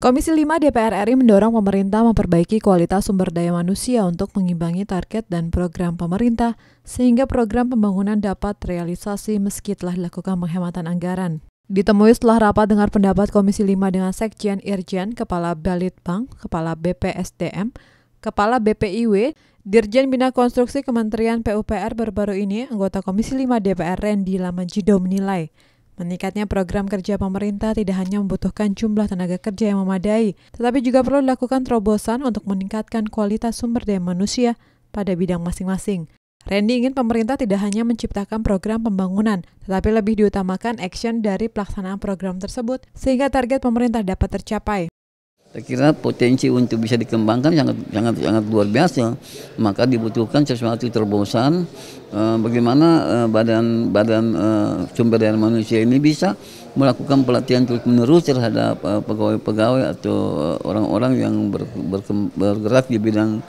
Komisi 5 DPR RI mendorong pemerintah memperbaiki kualitas sumber daya manusia untuk mengimbangi target dan program pemerintah sehingga program pembangunan dapat realisasi meski telah dilakukan penghematan anggaran. Ditemui setelah rapat dengar pendapat Komisi 5 dengan Sekjen Irjen, Kepala Balitbank, Kepala BPSDM, Kepala BPIW, Dirjen Bina Konstruksi Kementerian PUPR baru-baru ini, anggota Komisi 5 DPR Randy Lamajido menilai, meningkatnya program kerja pemerintah tidak hanya membutuhkan jumlah tenaga kerja yang memadai, tetapi juga perlu dilakukan terobosan untuk meningkatkan kualitas sumber daya manusia pada bidang masing-masing. Randy ingin pemerintah tidak hanya menciptakan program pembangunan, tetapi lebih diutamakan action dari pelaksanaan program tersebut sehingga target pemerintah dapat tercapai saya kira potensi untuk bisa dikembangkan sangat sangat sangat luar biasa maka dibutuhkan sesuatu terobosan eh, bagaimana eh, badan badan eh, sumber daya manusia ini bisa melakukan pelatihan terus menerus terhadap eh, pegawai-pegawai atau orang-orang yang ber, ber, bergerak di bidang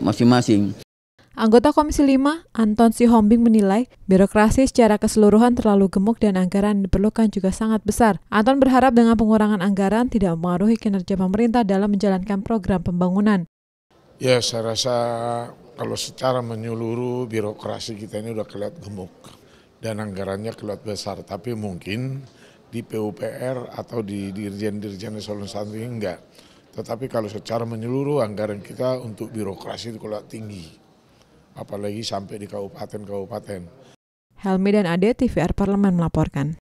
masing-masing Anggota Komisi 5, Anton Sihombing menilai birokrasi secara keseluruhan terlalu gemuk dan anggaran diperlukan juga sangat besar. Anton berharap dengan pengurangan anggaran tidak mempengaruhi kinerja pemerintah dalam menjalankan program pembangunan. Ya, saya rasa kalau secara menyeluruh birokrasi kita ini udah kelihatan gemuk dan anggarannya kelihatan besar, tapi mungkin di PUPR atau di dirjen-dirjen Solon Santri enggak. Tetapi kalau secara menyeluruh anggaran kita untuk birokrasi itu kelihatan tinggi apalagi sampai di kabupaten-kabupaten. Helmi dan Ade, TVR Parlemen melaporkan.